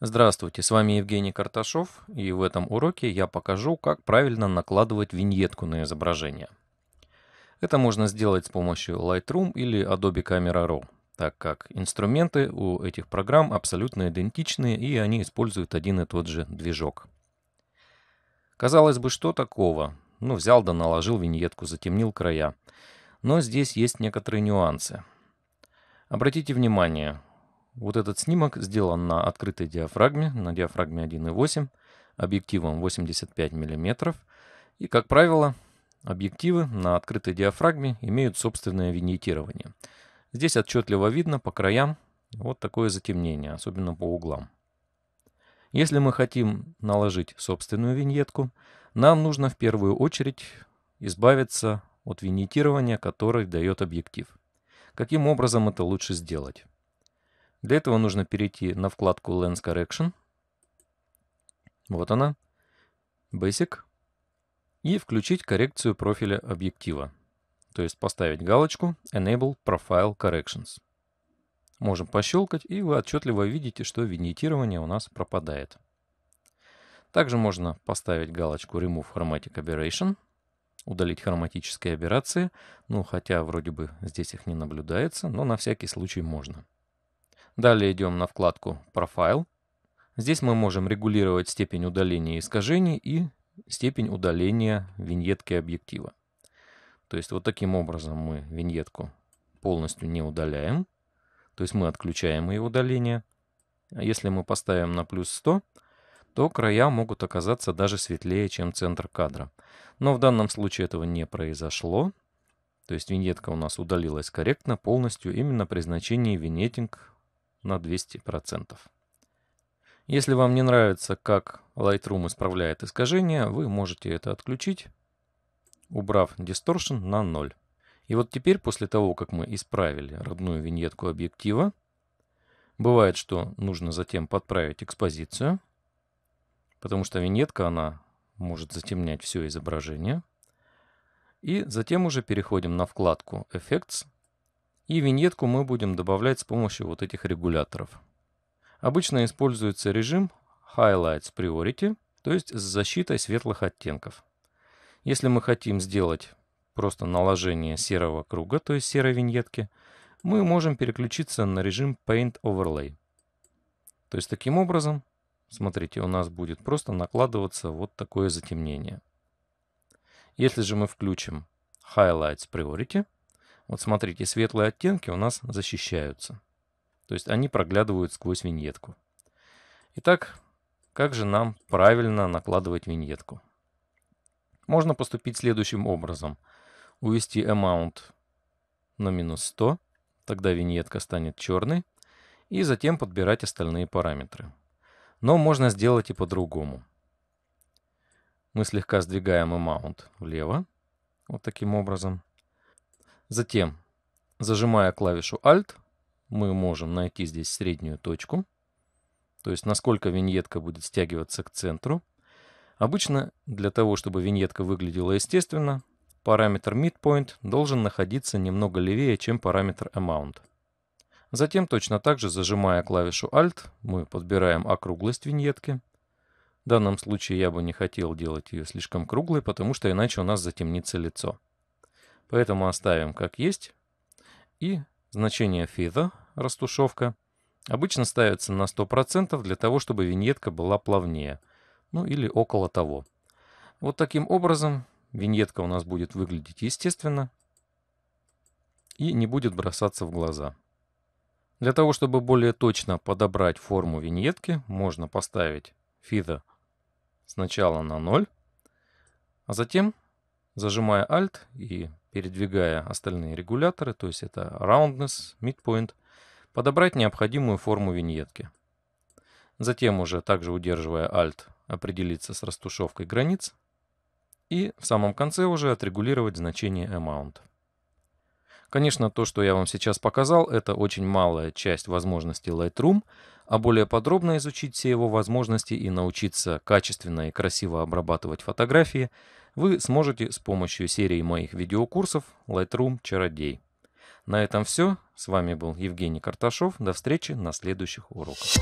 Здравствуйте, с вами Евгений Карташов, и в этом уроке я покажу, как правильно накладывать виньетку на изображение. Это можно сделать с помощью Lightroom или Adobe Camera Raw, так как инструменты у этих программ абсолютно идентичны, и они используют один и тот же движок. Казалось бы, что такого? Ну, взял да наложил виньетку, затемнил края. Но здесь есть некоторые нюансы. Обратите внимание, вот этот снимок сделан на открытой диафрагме, на диафрагме 1.8, объективом 85 мм. И, как правило, объективы на открытой диафрагме имеют собственное виньетирование. Здесь отчетливо видно по краям вот такое затемнение, особенно по углам. Если мы хотим наложить собственную виньетку, нам нужно в первую очередь избавиться от виньетирования, которое дает объектив. Каким образом это лучше сделать? Для этого нужно перейти на вкладку Lens Correction. Вот она. Basic. И включить коррекцию профиля объектива. То есть поставить галочку Enable Profile Corrections. Можем пощелкать, и вы отчетливо видите, что виньетирование у нас пропадает. Также можно поставить галочку Remove Chromatic Aberration, удалить хроматические аберрации, ну хотя вроде бы здесь их не наблюдается, но на всякий случай можно. Далее идем на вкладку «Профайл». Здесь мы можем регулировать степень удаления искажений и степень удаления виньетки объектива. То есть вот таким образом мы виньетку полностью не удаляем. То есть мы отключаем ее удаление. А если мы поставим на плюс 100, то края могут оказаться даже светлее, чем центр кадра. Но в данном случае этого не произошло. То есть виньетка у нас удалилась корректно полностью именно при значении винетинг на 200%. Если вам не нравится, как Lightroom исправляет искажения, вы можете это отключить, убрав Distortion на 0. И вот теперь, после того, как мы исправили родную виньетку объектива, бывает, что нужно затем подправить экспозицию, потому что виньетка, она может затемнять все изображение. И затем уже переходим на вкладку Effects – и виньетку мы будем добавлять с помощью вот этих регуляторов. Обычно используется режим Highlights Priority, то есть с защитой светлых оттенков. Если мы хотим сделать просто наложение серого круга, то есть серой виньетки, мы можем переключиться на режим Paint Overlay. То есть таким образом, смотрите, у нас будет просто накладываться вот такое затемнение. Если же мы включим Highlights Priority, вот смотрите, светлые оттенки у нас защищаются. То есть они проглядывают сквозь виньетку. Итак, как же нам правильно накладывать виньетку? Можно поступить следующим образом. Увести amount на минус 100, тогда виньетка станет черной, и затем подбирать остальные параметры. Но можно сделать и по-другому. Мы слегка сдвигаем amount влево, вот таким образом. Затем, зажимая клавишу Alt, мы можем найти здесь среднюю точку, то есть насколько виньетка будет стягиваться к центру. Обычно для того, чтобы виньетка выглядела естественно, параметр midpoint должен находиться немного левее, чем параметр amount. Затем точно так же, зажимая клавишу Alt, мы подбираем округлость виньетки. В данном случае я бы не хотел делать ее слишком круглой, потому что иначе у нас затемнится лицо. Поэтому оставим как есть. И значение feather, растушевка, обычно ставится на 100% для того, чтобы виньетка была плавнее. Ну или около того. Вот таким образом виньетка у нас будет выглядеть естественно и не будет бросаться в глаза. Для того, чтобы более точно подобрать форму виньетки, можно поставить фида сначала на 0, а затем, зажимая Alt и передвигая остальные регуляторы, то есть это roundness, midpoint, подобрать необходимую форму виньетки. Затем уже, также удерживая Alt, определиться с растушевкой границ. И в самом конце уже отрегулировать значение amount. Конечно, то, что я вам сейчас показал, это очень малая часть возможностей Lightroom, а более подробно изучить все его возможности и научиться качественно и красиво обрабатывать фотографии – вы сможете с помощью серии моих видеокурсов Lightroom «Чародей». На этом все. С вами был Евгений Карташов. До встречи на следующих уроках.